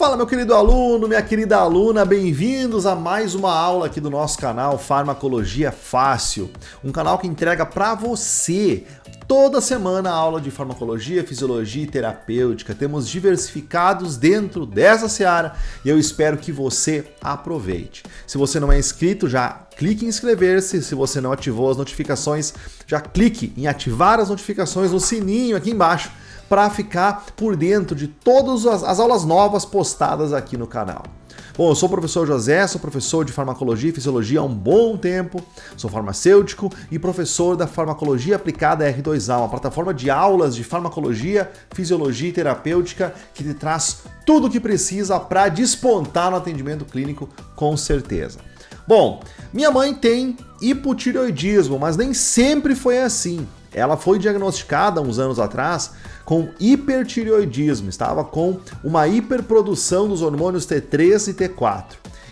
Fala, meu querido aluno, minha querida aluna, bem-vindos a mais uma aula aqui do nosso canal Farmacologia Fácil, um canal que entrega para você toda semana aula de farmacologia, fisiologia e terapêutica. Temos diversificados dentro dessa seara e eu espero que você aproveite. Se você não é inscrito, já clique em inscrever-se. Se você não ativou as notificações, já clique em ativar as notificações no sininho aqui embaixo para ficar por dentro de todas as, as aulas novas postadas aqui no canal. Bom, eu sou o professor José, sou professor de farmacologia e fisiologia há um bom tempo, sou farmacêutico e professor da farmacologia aplicada R2A, uma plataforma de aulas de farmacologia, fisiologia e terapêutica que te traz tudo o que precisa para despontar no atendimento clínico com certeza. Bom, minha mãe tem hipotireoidismo, mas nem sempre foi assim. Ela foi diagnosticada uns anos atrás com hipertireoidismo, estava com uma hiperprodução dos hormônios T3 e T4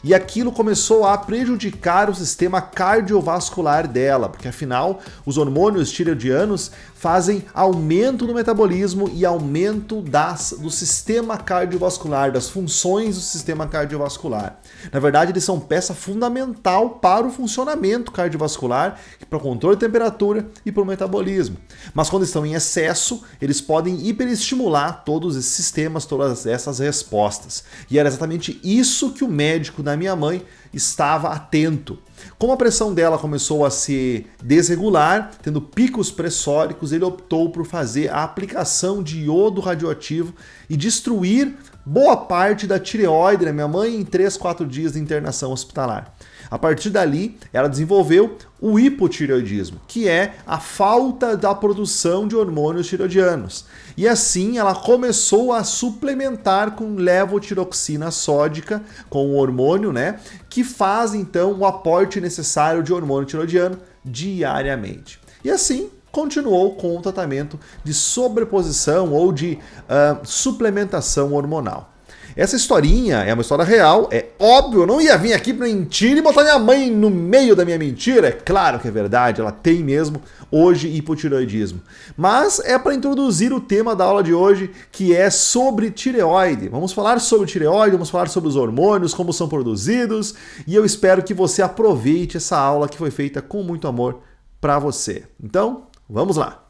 e aquilo começou a prejudicar o sistema cardiovascular dela, porque afinal os hormônios tireoidianos fazem aumento do metabolismo e aumento das, do sistema cardiovascular, das funções do sistema cardiovascular. Na verdade, eles são peça fundamental para o funcionamento cardiovascular, para o controle de temperatura e para o metabolismo. Mas quando estão em excesso, eles podem hiperestimular todos esses sistemas, todas essas respostas. E era exatamente isso que o médico da minha mãe estava atento. Como a pressão dela começou a se desregular, tendo picos pressóricos, ele optou por fazer a aplicação de iodo radioativo e destruir boa parte da tireoide da né? minha mãe em 3, 4 dias de internação hospitalar. A partir dali, ela desenvolveu o hipotireoidismo, que é a falta da produção de hormônios tireoidianos. E assim, ela começou a suplementar com levotiroxina sódica, com o hormônio, né, que faz então o aporte necessário de hormônio tireoidiano diariamente. E assim, continuou com o tratamento de sobreposição ou de uh, suplementação hormonal. Essa historinha é uma história real, é óbvio, eu não ia vir aqui para mentir e botar minha mãe no meio da minha mentira. É claro que é verdade, ela tem mesmo hoje hipotireoidismo. Mas é para introduzir o tema da aula de hoje, que é sobre tireoide. Vamos falar sobre tireoide, vamos falar sobre os hormônios, como são produzidos, e eu espero que você aproveite essa aula que foi feita com muito amor para você. Então, Vamos lá!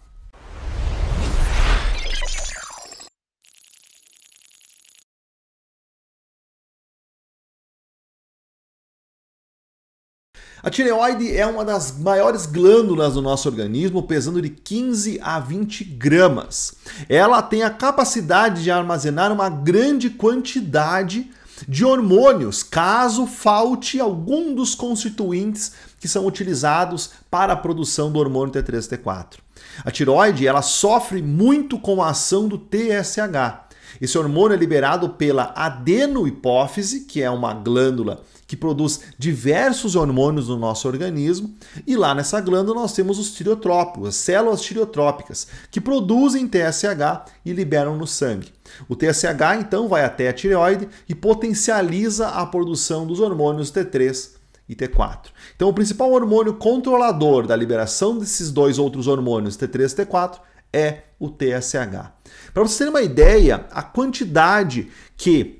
A tireoide é uma das maiores glândulas do nosso organismo, pesando de 15 a 20 gramas. Ela tem a capacidade de armazenar uma grande quantidade de hormônios, caso falte algum dos constituintes que são utilizados para a produção do hormônio T3 e T4. A tiroide ela sofre muito com a ação do TSH. Esse hormônio é liberado pela adenohipófise, que é uma glândula que produz diversos hormônios no nosso organismo, e lá nessa glândula nós temos os tireotrópicos, as células tireotrópicas, que produzem TSH e liberam no sangue. O TSH então vai até a tireoide e potencializa a produção dos hormônios T3 e T4. Então, o principal hormônio controlador da liberação desses dois outros hormônios, T3 e T4, é o TSH. Para vocês terem uma ideia, a quantidade que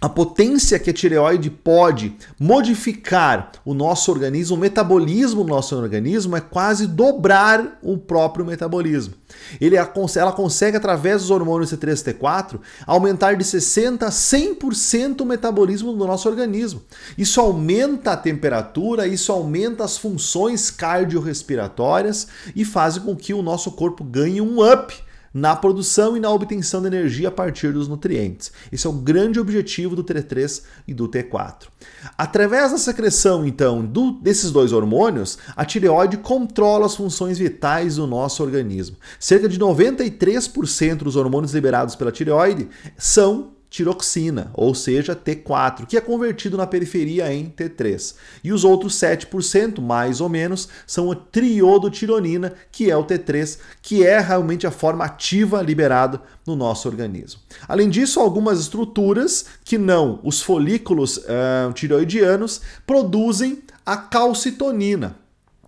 a potência que a tireoide pode modificar o nosso organismo, o metabolismo do nosso organismo é quase dobrar o próprio metabolismo. Ele, ela consegue, através dos hormônios T3 e T4, aumentar de 60% a 100% o metabolismo do nosso organismo. Isso aumenta a temperatura, isso aumenta as funções cardiorrespiratórias e faz com que o nosso corpo ganhe um up na produção e na obtenção de energia a partir dos nutrientes. Esse é o grande objetivo do T3 e do T4. Através da secreção, então, do, desses dois hormônios, a tireoide controla as funções vitais do nosso organismo. Cerca de 93% dos hormônios liberados pela tireoide são tiroxina, ou seja, T4, que é convertido na periferia em T3. E os outros 7%, mais ou menos, são a triodotironina, que é o T3, que é realmente a forma ativa liberada no nosso organismo. Além disso, algumas estruturas que não os folículos uh, eh, tiroidianos produzem a calcitonina.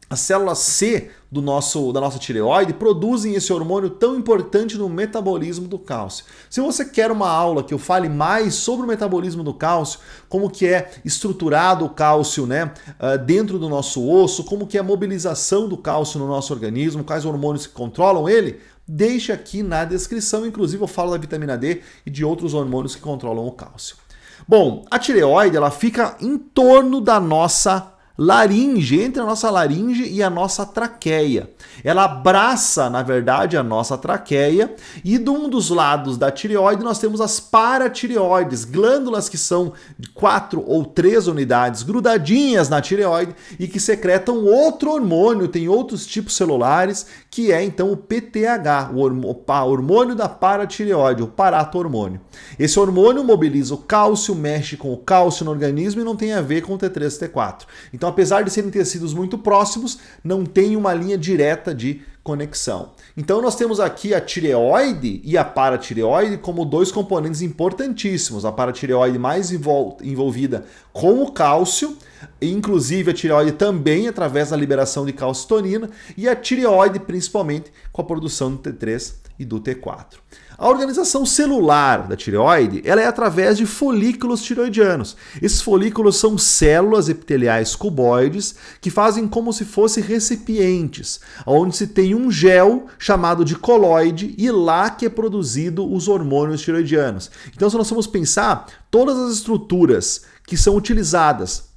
As células C do nosso, da nossa tireoide produzem esse hormônio tão importante no metabolismo do cálcio. Se você quer uma aula que eu fale mais sobre o metabolismo do cálcio, como que é estruturado o cálcio né, ah, dentro do nosso osso, como que é a mobilização do cálcio no nosso organismo, quais hormônios que controlam ele, deixe aqui na descrição. Inclusive eu falo da vitamina D e de outros hormônios que controlam o cálcio. Bom, a tireoide ela fica em torno da nossa laringe, entre a nossa laringe e a nossa traqueia. Ela abraça, na verdade, a nossa traqueia e de um dos lados da tireoide nós temos as paratireoides, glândulas que são quatro ou três unidades grudadinhas na tireoide e que secretam outro hormônio, tem outros tipos celulares, que é então o PTH, o hormônio da paratireoide, o parato-hormônio. Esse hormônio mobiliza o cálcio, mexe com o cálcio no organismo e não tem a ver com o T3 T4. Então então, apesar de serem tecidos muito próximos, não tem uma linha direta de conexão. Então, nós temos aqui a tireoide e a paratireoide como dois componentes importantíssimos. A paratireoide mais envolvida com o cálcio, inclusive a tireoide também através da liberação de calcitonina, e a tireoide principalmente com a produção do T3 e do T4. A organização celular da tireoide ela é através de folículos tireoidianos. Esses folículos são células epiteliais cuboides que fazem como se fossem recipientes, onde se tem um gel chamado de coloide e lá que é produzido os hormônios tireoidianos. Então, se nós formos pensar, todas as estruturas que são utilizadas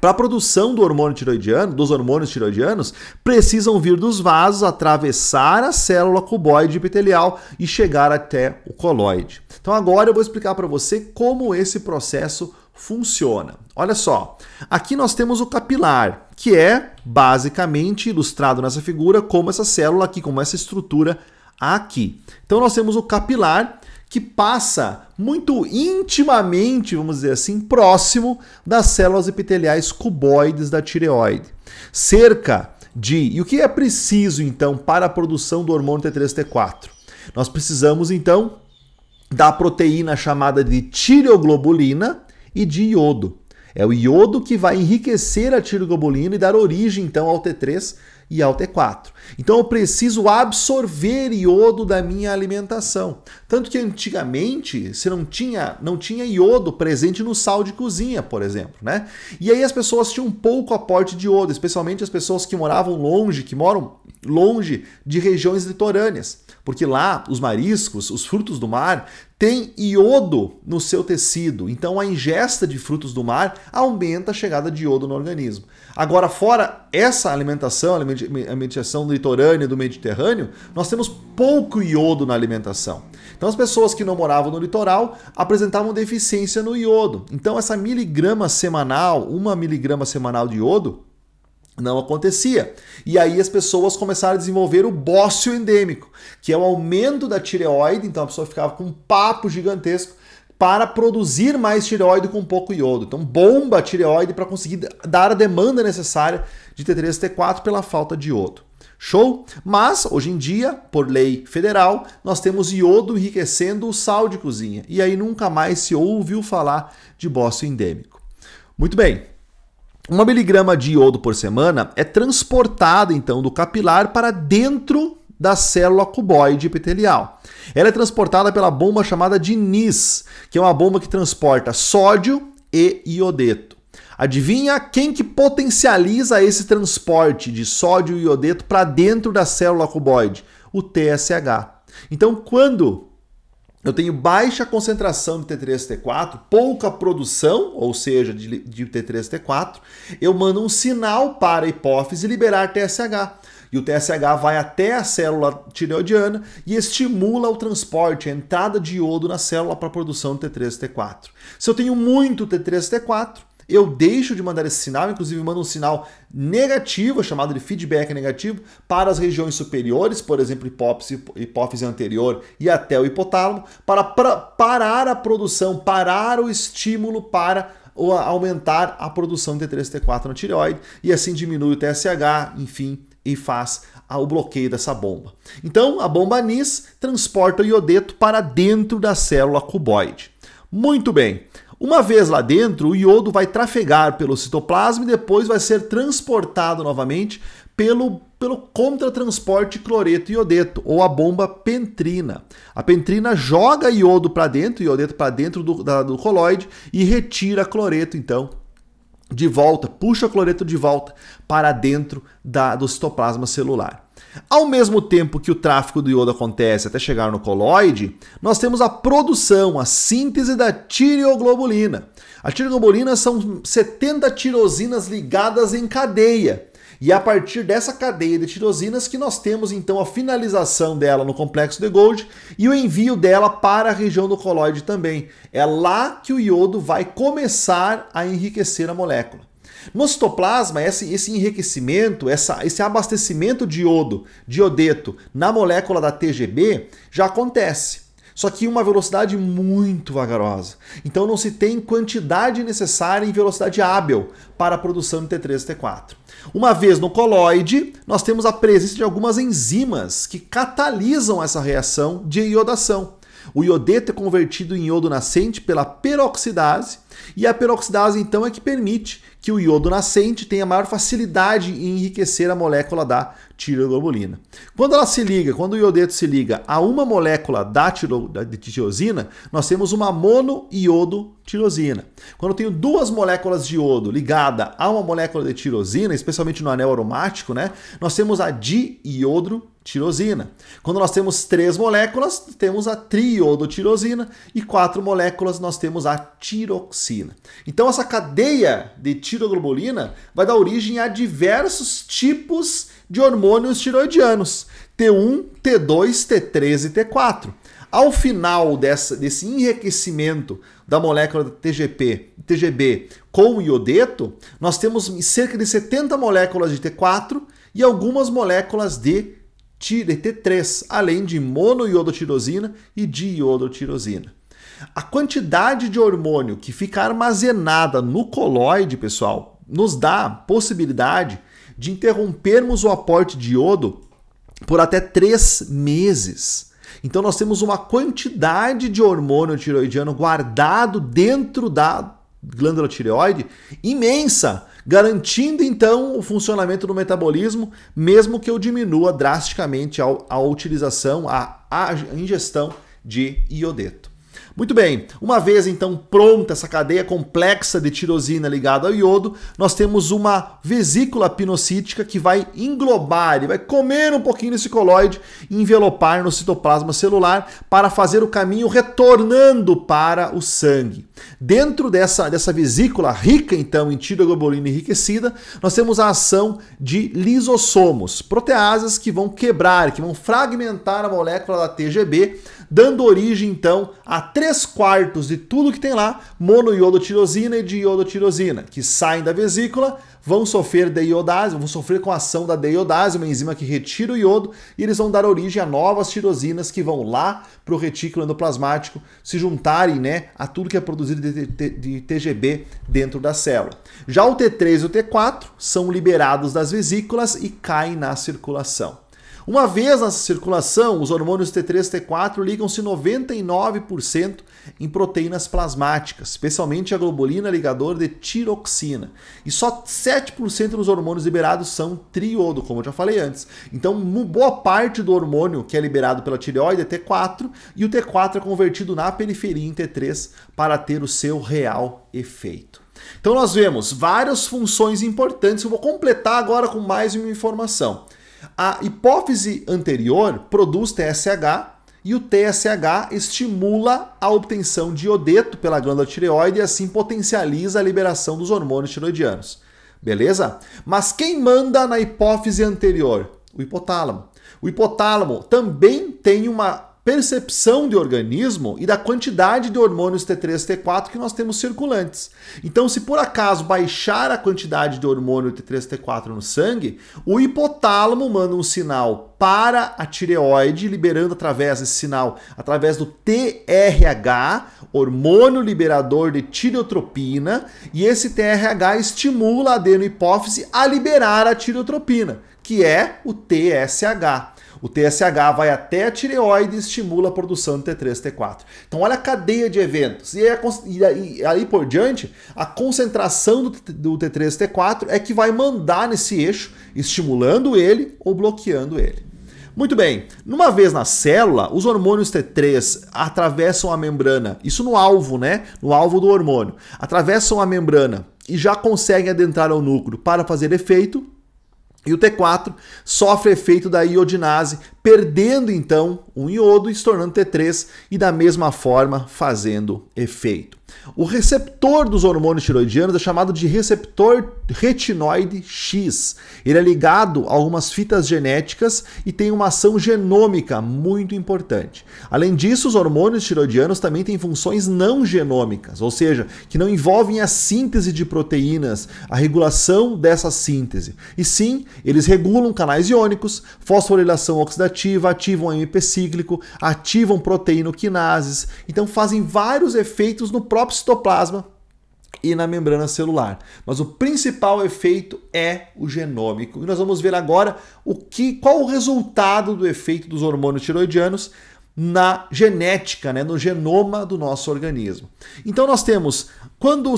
para a produção do hormônio tiroidiano, dos hormônios tiroidianos, precisam vir dos vasos, atravessar a célula cuboide epitelial e chegar até o coloide. Então agora eu vou explicar para você como esse processo funciona. Olha só, aqui nós temos o capilar, que é basicamente ilustrado nessa figura como essa célula aqui, como essa estrutura aqui. Então nós temos o capilar que passa muito intimamente, vamos dizer assim, próximo das células epiteliais cuboides da tireoide. Cerca de. E o que é preciso então para a produção do hormônio T3T4? Nós precisamos então da proteína chamada de tireoglobulina e de iodo. É o iodo que vai enriquecer a tireoglobulina e dar origem então ao T3 e ao T4. Então eu preciso absorver iodo da minha alimentação. Tanto que antigamente você não tinha, não tinha iodo presente no sal de cozinha, por exemplo, né? E aí as pessoas tinham pouco aporte de iodo, especialmente as pessoas que moravam longe, que moram longe de regiões litorâneas, porque lá os mariscos, os frutos do mar, têm iodo no seu tecido. Então a ingesta de frutos do mar aumenta a chegada de iodo no organismo. Agora, fora essa alimentação, alimentação litorânea do Mediterrâneo, nós temos pouco iodo na alimentação. Então as pessoas que não moravam no litoral apresentavam deficiência no iodo. Então essa miligrama semanal, uma miligrama semanal de iodo, não acontecia. E aí as pessoas começaram a desenvolver o bócio endêmico, que é o aumento da tireoide, então a pessoa ficava com um papo gigantesco para produzir mais tireoide com pouco iodo. Então bomba a tireoide para conseguir dar a demanda necessária de T3 e T4 pela falta de iodo. Show? Mas, hoje em dia, por lei federal, nós temos iodo enriquecendo o sal de cozinha. E aí nunca mais se ouviu falar de bócio endêmico. Muito bem, uma miligrama de iodo por semana é transportada então do capilar para dentro da célula cuboide epitelial. Ela é transportada pela bomba chamada de Nis, que é uma bomba que transporta sódio e iodeto. Adivinha quem que potencializa esse transporte de sódio e iodeto para dentro da célula cuboide? O TSH. Então, quando eu tenho baixa concentração de T3 T4, pouca produção, ou seja, de, de T3 T4, eu mando um sinal para a hipófise liberar TSH. E o TSH vai até a célula tireoidiana e estimula o transporte, a entrada de iodo na célula para a produção de T3 T4. Se eu tenho muito T3 T4, eu deixo de mandar esse sinal, inclusive mando um sinal negativo, chamado de feedback negativo, para as regiões superiores, por exemplo, hipófise, hipófise anterior e até o hipotálamo, para parar a produção, parar o estímulo para aumentar a produção de T3 e T4 na tireoide, e assim diminui o TSH, enfim, e faz o bloqueio dessa bomba. Então, a bomba NIS transporta o iodeto para dentro da célula cuboide. Muito bem. Uma vez lá dentro, o iodo vai trafegar pelo citoplasma e depois vai ser transportado novamente pelo, pelo contratransporte cloreto-iodeto, ou a bomba pentrina. A pentrina joga iodo para dentro, iodeto para dentro do, da, do coloide e retira cloreto, então, de volta, puxa cloreto de volta para dentro da, do citoplasma celular. Ao mesmo tempo que o tráfico do iodo acontece até chegar no coloide, nós temos a produção, a síntese da tireoglobulina. A tireoglobulina são 70 tirosinas ligadas em cadeia. E é a partir dessa cadeia de tirosinas que nós temos então a finalização dela no complexo de Gold e o envio dela para a região do coloide também. É lá que o iodo vai começar a enriquecer a molécula. No citoplasma, esse, esse enriquecimento, essa, esse abastecimento de iodo, de iodeto, na molécula da TGB já acontece. Só que em uma velocidade muito vagarosa. Então não se tem quantidade necessária em velocidade hábil para a produção de T3 e T4. Uma vez no coloide, nós temos a presença de algumas enzimas que catalisam essa reação de iodação. O iodeto é convertido em iodo nascente pela peroxidase, e a peroxidase então é que permite que o iodo nascente tenha maior facilidade em enriquecer a molécula da tiroglobulina. Quando ela se liga, quando o iodeto se liga a uma molécula da, tirosina, nós temos uma monoiodo tirosina. Quando eu tenho duas moléculas de iodo ligada a uma molécula de tirosina, especialmente no anel aromático, né, nós temos a diiodro tirosina. Quando nós temos três moléculas, temos a triodotirosina e quatro moléculas nós temos a tiroxina. Então essa cadeia de tiroglobulina vai dar origem a diversos tipos de hormônios tiroidianos, T1, T2, T3 e T4. Ao final dessa, desse enriquecimento da molécula TGP, TGB com iodeto, nós temos cerca de 70 moléculas de T4 e algumas moléculas de T3, além de monoiodotirosina e diiodotirosina. A quantidade de hormônio que fica armazenada no colóide, pessoal, nos dá possibilidade de interrompermos o aporte de iodo por até três meses. Então, nós temos uma quantidade de hormônio tiroidiano guardado dentro da glândula tireoide imensa, garantindo então o funcionamento do metabolismo, mesmo que eu diminua drasticamente a, a utilização, a, a ingestão de iodeto. Muito bem, uma vez então pronta essa cadeia complexa de tirosina ligada ao iodo, nós temos uma vesícula pinocítica que vai englobar, e vai comer um pouquinho desse colóide e envelopar no citoplasma celular para fazer o caminho retornando para o sangue. Dentro dessa, dessa vesícula rica então em tiroglobulina enriquecida, nós temos a ação de lisossomos, proteasas que vão quebrar, que vão fragmentar a molécula da TGB dando origem então a 3 quartos de tudo que tem lá, monoiodotirosina e diiodotirosina, que saem da vesícula, vão sofrer deiodase, vão sofrer com a ação da deiodase, uma enzima que retira o iodo, e eles vão dar origem a novas tirosinas que vão lá para o retículo endoplasmático se juntarem né, a tudo que é produzido de, de, de TGB dentro da célula. Já o T3 e o T4 são liberados das vesículas e caem na circulação. Uma vez na circulação, os hormônios T3 e T4 ligam-se 99% em proteínas plasmáticas, especialmente a globulina ligador de tiroxina. E só 7% dos hormônios liberados são triodo, como eu já falei antes. Então, boa parte do hormônio que é liberado pela tireoide é T4 e o T4 é convertido na periferia em T3 para ter o seu real efeito. Então nós vemos várias funções importantes. Eu vou completar agora com mais uma informação. A hipófise anterior produz TSH e o TSH estimula a obtenção de iodeto pela glândula tireoide e assim potencializa a liberação dos hormônios tiroidianos. Beleza? Mas quem manda na hipófise anterior? O hipotálamo. O hipotálamo também tem uma percepção de organismo e da quantidade de hormônios T3 T4 que nós temos circulantes. Então, se por acaso baixar a quantidade de hormônio T3 T4 no sangue, o hipotálamo manda um sinal para a tireoide, liberando através desse sinal, através do TRH, hormônio liberador de tireotropina, e esse TRH estimula a adenohipófise a liberar a tireotropina, que é o TSH. O TSH vai até a tireoide e estimula a produção de T3, e T4. Então olha a cadeia de eventos. E, aí, e aí, por diante, a concentração do, do T3, e T4 é que vai mandar nesse eixo, estimulando ele ou bloqueando ele. Muito bem, numa vez na célula, os hormônios T3 atravessam a membrana, isso no alvo, né? No alvo do hormônio. Atravessam a membrana e já conseguem adentrar ao núcleo para fazer efeito e o T4 sofre efeito da iodinase perdendo então um iodo e se tornando T3 e da mesma forma fazendo efeito. O receptor dos hormônios tiroidianos é chamado de receptor retinoide X. Ele é ligado a algumas fitas genéticas e tem uma ação genômica muito importante. Além disso, os hormônios tiroidianos também têm funções não genômicas, ou seja, que não envolvem a síntese de proteínas, a regulação dessa síntese. E sim, eles regulam canais iônicos, fosforilação oxidativa oxidativa, ativam AMP cíclico, ativam quinases, então fazem vários efeitos no próprio citoplasma e na membrana celular. Mas o principal efeito é o genômico. E nós vamos ver agora o que, qual o resultado do efeito dos hormônios tiroidianos na genética, né, no genoma do nosso organismo. Então nós temos, quando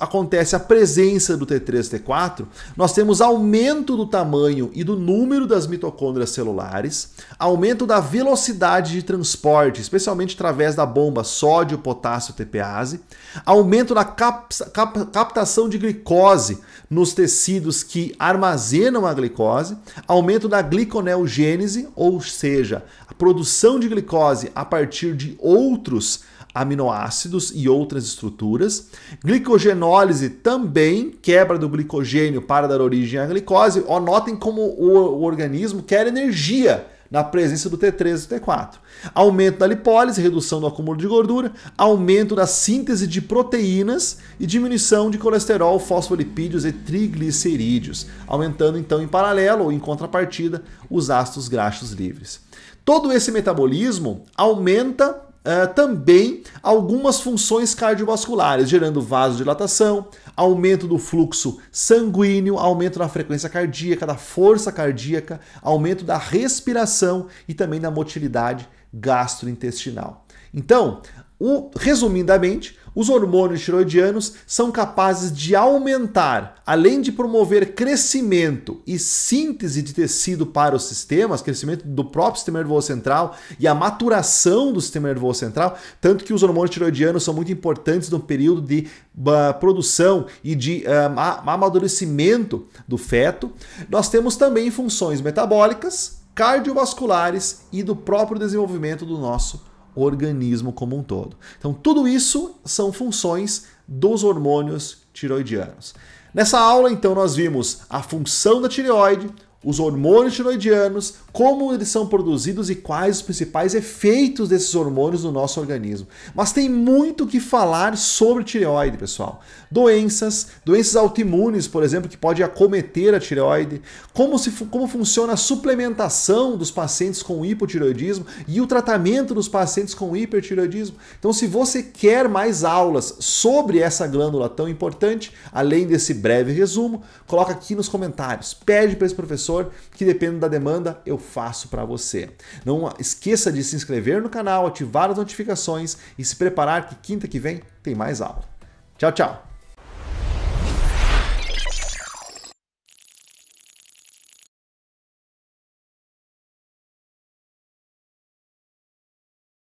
acontece a presença do T3 T4, nós temos aumento do tamanho e do número das mitocôndrias celulares, aumento da velocidade de transporte, especialmente através da bomba sódio, potássio, TPase, aumento da captação de glicose nos tecidos que armazenam a glicose, aumento da gliconeogênese, ou seja, a produção produção de glicose a partir de outros aminoácidos e outras estruturas. Glicogenólise também, quebra do glicogênio para dar origem à glicose. Ó, notem como o, o organismo quer energia na presença do T3 e do T4. Aumento da lipólise, redução do acúmulo de gordura, aumento da síntese de proteínas e diminuição de colesterol, fosfolipídios e triglicerídeos, aumentando então em paralelo ou em contrapartida os ácidos graxos livres. Todo esse metabolismo aumenta Uh, também algumas funções cardiovasculares, gerando vasodilatação, aumento do fluxo sanguíneo, aumento da frequência cardíaca, da força cardíaca, aumento da respiração e também da motilidade gastrointestinal. Então, o, resumidamente, os hormônios tiroidianos são capazes de aumentar, além de promover crescimento e síntese de tecido para os sistemas, crescimento do próprio sistema nervoso central e a maturação do sistema nervoso central, tanto que os hormônios tiroidianos são muito importantes no período de uh, produção e de uh, amadurecimento do feto. Nós temos também funções metabólicas, cardiovasculares e do próprio desenvolvimento do nosso organismo como um todo. Então, tudo isso são funções dos hormônios tiroidianos. Nessa aula, então, nós vimos a função da tireoide, os hormônios tiroidianos, como eles são produzidos e quais os principais efeitos desses hormônios no nosso organismo. Mas tem muito que falar sobre tireoide, pessoal. Doenças, doenças autoimunes, por exemplo, que pode acometer a tireoide, como, se, como funciona a suplementação dos pacientes com hipotireoidismo e o tratamento dos pacientes com hipertireoidismo. Então, se você quer mais aulas sobre essa glândula tão importante, além desse breve resumo, coloca aqui nos comentários. Pede para esse professor professor, que dependendo da demanda eu faço para você. Não esqueça de se inscrever no canal, ativar as notificações e se preparar que quinta que vem tem mais aula. Tchau, tchau!